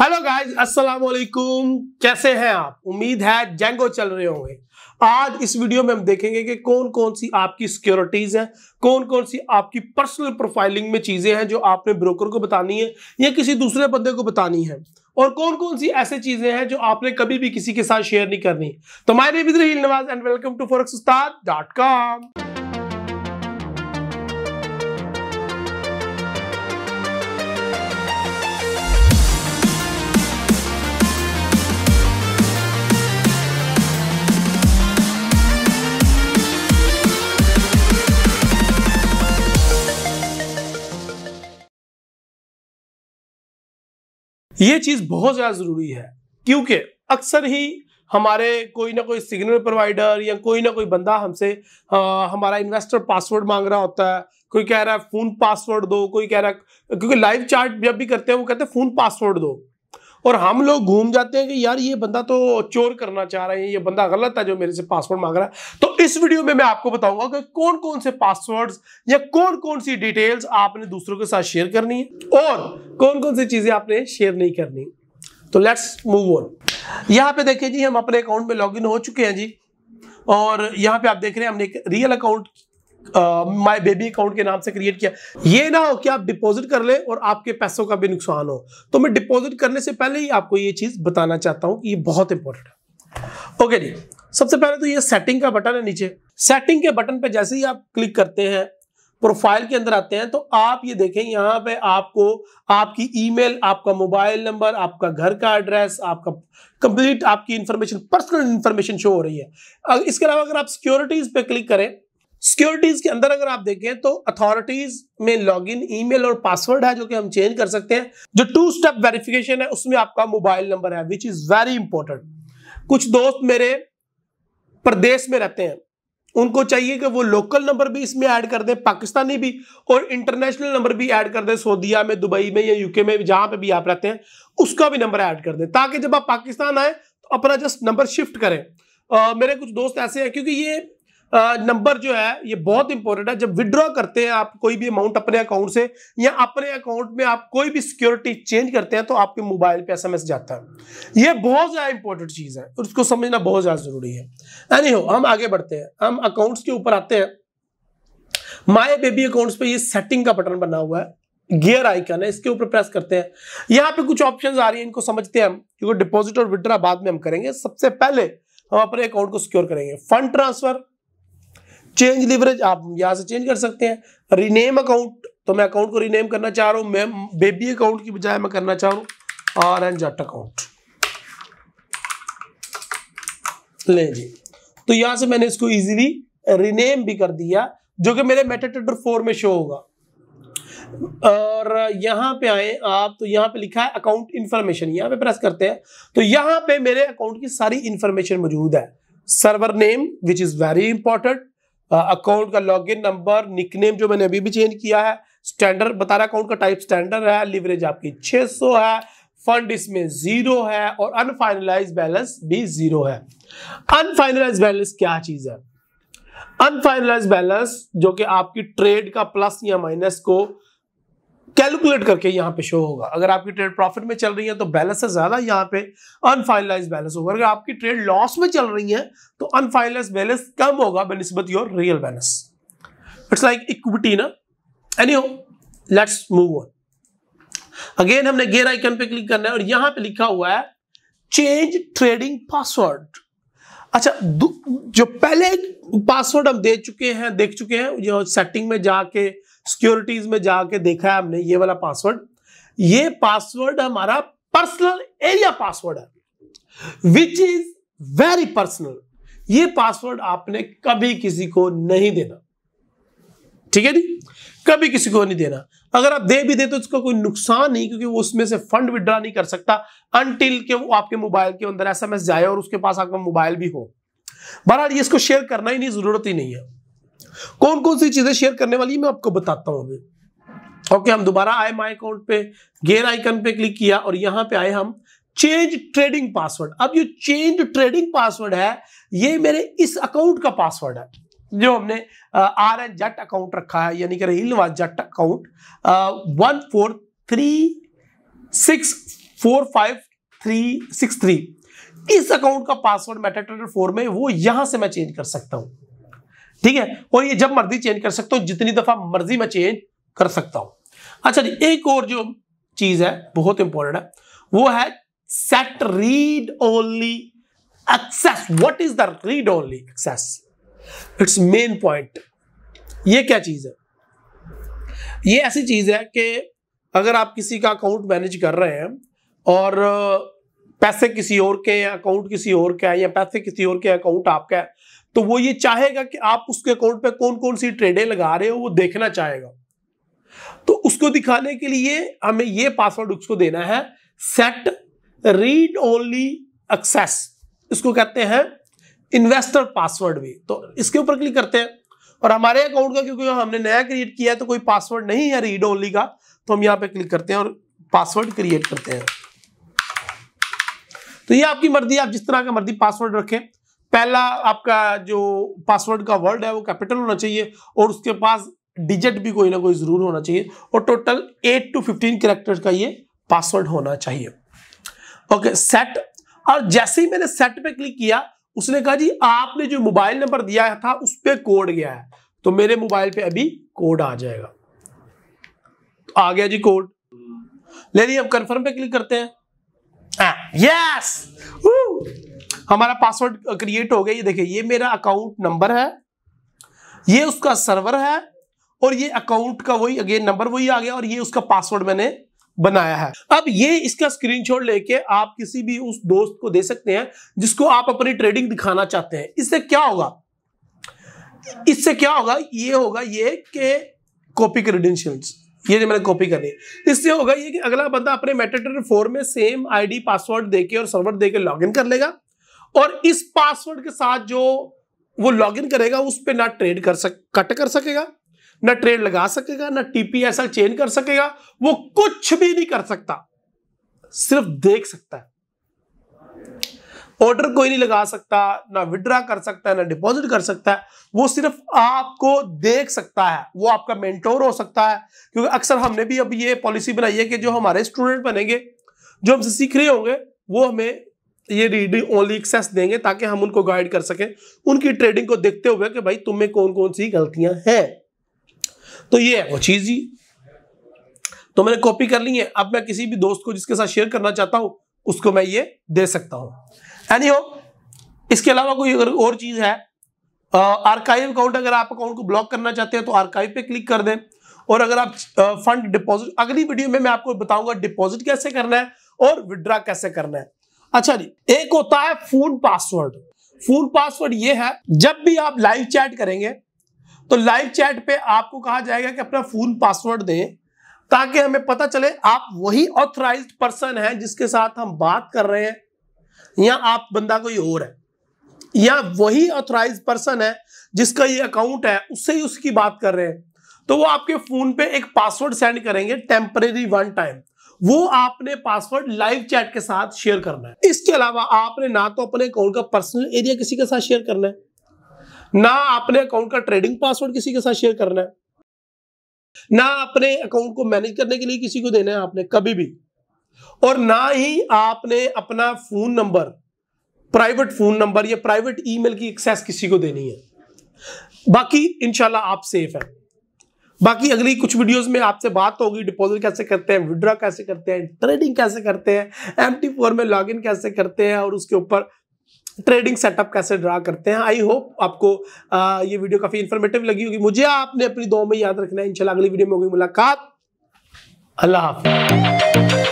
hello guys अस्सलाम वालेकुम कैसे हैं आप उम्मीद है जेंगो चल रहे होंगे आज इस वीडियो में हम देखेंगे कि कौन कौन सी आपकी सिक्योरिटीज हैं कौन कौन सी आपकी पर्सनल प्रोफाइलिंग में चीजें हैं जो आपने ब्रोकर को बतानी है या किसी दूसरे बंदे को बतानी है और कौन कौन सी ऐसी चीजें हैं जो आपने कभी भी किसी के साथ शेयर नहीं करनी तो माई name is Rahi Nawaz and welcome to for dot com ये चीज़ बहुत ज़्यादा ज़रूरी है क्योंकि अक्सर ही हमारे कोई ना कोई सिग्नल प्रोवाइडर या कोई ना कोई बंदा हमसे हमारा इन्वेस्टर पासवर्ड मांग रहा होता है कोई कह रहा है फ़ोन पासवर्ड दो कोई कह रहा है क्योंकि लाइव चार्ट जब भी करते हैं वो कहते हैं फ़ोन पासवर्ड दो और हम लोग घूम जाते हैं कि यार ये बंदा तो चोर करना चाह रहा है ये बंदा गलत है जो मेरे से पासवर्ड मांग रहा है तो इस वीडियो में मैं आपको बताऊंगा कि कौन कौन से पासवर्ड्स या कौन कौन सी डिटेल्स आपने दूसरों के साथ शेयर करनी है और कौन कौन सी चीजें आपने शेयर नहीं करनी तो लेट्स मूव ऑन यहाँ पे देखिए जी हम अपने अकाउंट में लॉग हो चुके हैं जी और यहाँ पे आप देख रहे हैं हमने एक real account my baby account के नाम से क्रिएट किया ये ना हो कि आप डिपॉजिट कर ले और आपके पैसों का भी नुकसान हो तो मैं डिपॉजिट करने से पहले ही आपको ये चीज़ बताना चाहता हूं कि ये बहुत इंपॉर्टेंट है ओके जी सबसे पहले तो ये सेटिंग का बटन है नीचे सेटिंग के बटन पे जैसे ही आप क्लिक करते हैं प्रोफाइल के अंदर आते हैं तो आप ये देखें यहाँ पे आपको आपकी ईमेल आपका मोबाइल नंबर आपका घर का एड्रेस आपका कंप्लीट आपकी इंफॉर्मेशन पर्सनल इंफॉर्मेशन शो हो रही है इसके अलावा अगर आप सिक्योरिटीज पे क्लिक करें सिक्योरिटीज के अंदर अगर आप देखें तो अथॉरिटीज में लॉगिन ईमेल और पासवर्ड है जो कि हम चेंज कर सकते हैं जो टू स्टेप वेरिफिकेशन है उसमें आपका मोबाइल नंबर है विच इज वेरी इंपॉर्टेंट कुछ दोस्त मेरे प्रदेश में रहते हैं उनको चाहिए कि वो लोकल नंबर भी इसमें ऐड कर दें पाकिस्तानी भी और इंटरनेशनल नंबर भी ऐड कर दें सऊदीया में दुबई में या यूके में जहां पे भी आप रहते हैं उसका भी नंबर ऐड कर दें ताकि जब आप पाकिस्तान आए तो अपना जस्ट नंबर शिफ्ट करें आ, मेरे कुछ दोस्त ऐसे हैं क्योंकि ये नंबर जो है ये बहुत इंपॉर्टेंट है जब विड्रॉ करते हैं आप कोई भी अमाउंट अपने अकाउंट से या अपने अकाउंट में आप कोई भी सिक्योरिटी चेंज करते हैं तो आपके मोबाइल पे एसएमएस जाता है ये बहुत ज़्यादा इंपॉर्टेंट चीज़ है और उसको समझना बहुत ज़्यादा ज़रूरी है एनी हो हम आगे बढ़ते हैं हम अकाउंट्स के ऊपर आते हैं माई बेबी अकाउंट्स पे ये सेटिंग का बटन बना हुआ है गियर आइकन है इसके ऊपर प्रेस करते हैं यहाँ पे कुछ ऑप्शंस आ रही हैं इनको समझते हैं हम क्योंकि डिपॉजिट और विड्रा बाद में हम करेंगे सबसे पहले हम अपने अकाउंट को सिक्योर करेंगे फंड ट्रांसफर चेंज लिवरेज आप यहां से चेंज कर सकते हैं रिनेम अकाउंट तो मैं अकाउंट को रिनेम करना चाह रहा हूं मैं बेबी अकाउंट की बजाय मैं करना चाह रहा हूं आर एन जट अकाउंट ले जी तो यहां से मैंने इसको इजीली रिनेम भी कर दिया जो कि मेरे मेटाटेटर फोर में शो होगा और यहां पे आए आप तो यहां पे लिखा है अकाउंट इंफॉर्मेशन यहाँ पे प्रेस करते हैं तो यहां पे मेरे अकाउंट की सारी इंफॉर्मेशन मौजूद है server name which is very important account का लॉगिन नंबर निकनेम जो मैंने अभी भी चेंज किया है स्टैंडर्ड बता रहा अकाउंट का टाइप स्टैंडर्ड है लिवरेज आपकी 600 है फंड इसमें जीरो है और अनफाइनलाइज बैलेंस भी जीरो है अनफाइनलाइज बैलेंस क्या चीज है अनफाइनलाइज बैलेंस जो कि आपकी ट्रेड का प्लस या माइनस को कैलकुलेट करके यहाँ पे शो होगा अगर आपकी ट्रेड प्रॉफिट में चल रही है तो बैलेंस से ज्यादा यहाँ पे अनफाइनलाइज बैलेंस होगा अगर आपकी ट्रेड लॉस में चल रही है तो अनफाइनलाइज बैलेंस कम होगा बनस्बत your real balance it's like equity ना any let's move on again हमने गेयर आइकन पे क्लिक करना है और यहां पे लिखा हुआ है चेंज ट्रेडिंग पासवर्ड अच्छा जो पहले पासवर्ड हम दे चुके हैं देख चुके हैं जो सेटिंग में जाके सिक्योरिटीज में जाके देखा है हमने ये वाला पासवर्ड ये पासवर्ड हमारा पर्सनल एरिया पासवर्ड है विच इज वेरी पर्सनल ये पासवर्ड आपने कभी किसी को नहीं देना ठीक है जी कभी किसी को नहीं देना अगर आप दे भी दे तो उसका कोई नुकसान नहीं क्योंकि वो उसमें से फंड विड्रॉ नहीं कर सकता अनटिल के वो आपके मोबाइल के अंदर एसएमएस जाए और उसके पास आपका मोबाइल भी हो बहरहाल ये इसको शेयर करना ही नहीं जरूरत ही नहीं है कौन कौन सी चीजें शेयर करने वाली मैं आपको बताता हूं अभी ओके हम दोबारा आए माई अकाउंट पे गेयर आइकन पे क्लिक किया और यहां पे आए हम चेंज ट्रेडिंग पासवर्ड अब ये चेंज ट्रेडिंग पासवर्ड है ये मेरे इस अकाउंट का पासवर्ड है जो हमने आर एन जट अकाउंट रखा है यानी कि रहीलवा जट account one four three six four five three six three इस अकाउंट का पासवर्ड मेटाट्रेडर फोर में वो यहां से मैं चेंज कर सकता हूं ठीक है और ये जब मर्जी चेंज कर सकता हूं जितनी दफा मर्जी मैं चेंज कर सकता हूं अच्छा जी एक और जो चीज है बहुत इंपॉर्टेंट है वो है set read only access what is the read only access it's main point ये क्या चीज है ये ऐसी चीज है कि अगर आप किसी का अकाउंट मैनेज कर रहे हैं और पैसे किसी और के अकाउंट किसी और का है या पैसे किसी और के अकाउंट आपका है तो वो ये चाहेगा कि आप उसके अकाउंट पे कौन कौन सी ट्रेडें लगा रहे हो वो देखना चाहेगा तो उसको दिखाने के लिए हमें ये पासवर्ड उसको देना है सेट रीड ओनली एक्सेस इसको कहते हैं इन्वेस्टर पासवर्ड भी तो इसके ऊपर क्लिक करते हैं और हमारे अकाउंट का क्योंकि हमने नया क्रिएट किया है तो कोई पासवर्ड नहीं है रीड ओनली का तो हम यहां पे क्लिक करते हैं और पासवर्ड क्रिएट करते हैं तो ये आपकी मर्जी आप जिस तरह का मर्जी पासवर्ड रखें पहला आपका जो पासवर्ड का वर्ड है वो कैपिटल होना चाहिए और उसके पास डिजिट भी कोई ना कोई जरूर होना चाहिए और total eight to fifteen character का ये पासवर्ड होना चाहिए ओके सेट और जैसे ही मैंने सेट पे क्लिक किया उसने कहा जी आपने जो मोबाइल नंबर दिया था उस पर कोड गया है तो मेरे मोबाइल पे अभी कोड आ जाएगा तो आ गया जी कोड ले लिए अब कंफर्म पे क्लिक करते हैं यस हाँ, हमारा पासवर्ड क्रिएट हो गया ये देखिए ये मेरा अकाउंट नंबर है ये उसका सर्वर है और ये अकाउंट का वही अगेन नंबर वही आ गया और ये उसका पासवर्ड मैंने बनाया है अब ये इसका स्क्रीनशॉट लेके आप किसी भी उस दोस्त को दे सकते हैं जिसको आप अपनी ट्रेडिंग दिखाना चाहते हैं इससे क्या होगा इससे क्या होगा ये होगा ये कि कॉपी क्रेडेंशियल्स ये जो मैंने कॉपी करनी है इससे होगा ये कि अगला बंदा अपने मेटाटेटर फोर में सेम आईडी पासवर्ड देके और सर्वर देके लॉगिन कर लेगा और इस पासवर्ड के साथ जो वो लॉगिन करेगा उस पर ना ट्रेड कर सक कट कर सकेगा ना ट्रेड लगा सकेगा ना टीपीएसएल चेंज कर सकेगा वो कुछ भी नहीं कर सकता सिर्फ देख सकता है ऑर्डर कोई नहीं लगा सकता ना विड्रा कर सकता है ना डिपॉजिट कर सकता है वो सिर्फ आपको देख सकता है वो आपका मेंटोर हो सकता है क्योंकि अक्सर हमने भी अब ये पॉलिसी बनाई है कि जो हमारे स्टूडेंट बनेंगे जो हमसे सीख रहे होंगे वो हमें ये रीडिंग ओनली एक्सेस देंगे ताकि हम उनको गाइड कर सकें उनकी ट्रेडिंग को देखते हुए कि भाई तुम्हें कौन कौन सी गलतियां हैं तो ये है वो चीज़ ही तो मैंने कॉपी कर ली है अब मैं किसी भी दोस्त को जिसके साथ शेयर करना चाहता हूं उसको मैं ये दे सकता हूं एनी हो इसके अलावा कोई अगर और चीज़ है आर्काइव अकाउंट अगर आप अकाउंट को ब्लॉक करना चाहते हैं तो आर्काइव पे क्लिक कर दें और अगर आप फंड डिपॉजिट अगली वीडियो में मैं आपको बताऊंगा डिपॉजिट कैसे करना है और विड्रा कैसे करना है अच्छा जी एक होता है फूड पासवर्ड फूड पासवर्ड ये है जब भी आप लाइव चैट करेंगे तो लाइव चैट पे आपको कहा जाएगा कि अपना फूड पासवर्ड दें ताकि हमें पता चले आप वही ऑथराइज पर्सन है जिसके साथ हम बात कर रहे हैं या आप बंदा कोई और है या वही ऑथराइज पर्सन है जिसका ये अकाउंट है उससे ही उसकी बात कर रहे हैं तो वो आपके फोन पे एक पासवर्ड सेंड करेंगे टेम्परेरी वन टाइम वो आपने पासवर्ड लाइव चैट के साथ शेयर करना है इसके अलावा आपने ना तो अपने अकाउंट का पर्सनल एरिया किसी के साथ शेयर करना है ना अपने अकाउंट का ट्रेडिंग पासवर्ड किसी के साथ शेयर करना है ना अपने अकाउंट को मैनेज करने के लिए किसी को देना है आपने कभी भी और ना ही आपने अपना phone number private phone number या प्राइवेट ईमेल की एक्सेस किसी को देनी है बाकी इंशाल्लाह आप सेफ हैं बाकी अगली कुछ वीडियोस में आपसे बात होगी डिपॉजिट कैसे करते हैं विड्रॉ कैसे करते हैं ट्रेडिंग कैसे करते हैं एम टी फोर में लॉगिन कैसे करते हैं और उसके ऊपर ट्रेडिंग सेटअप कैसे ड्रा करते हैं आई होप आपको आ, ये वीडियो काफी इन्फॉर्मेटिव लगी होगी मुझे आपने अपनी दो में याद रखना है इंशाल्लाह अगली वीडियो में होगी मुलाकात अल्लाह हाफि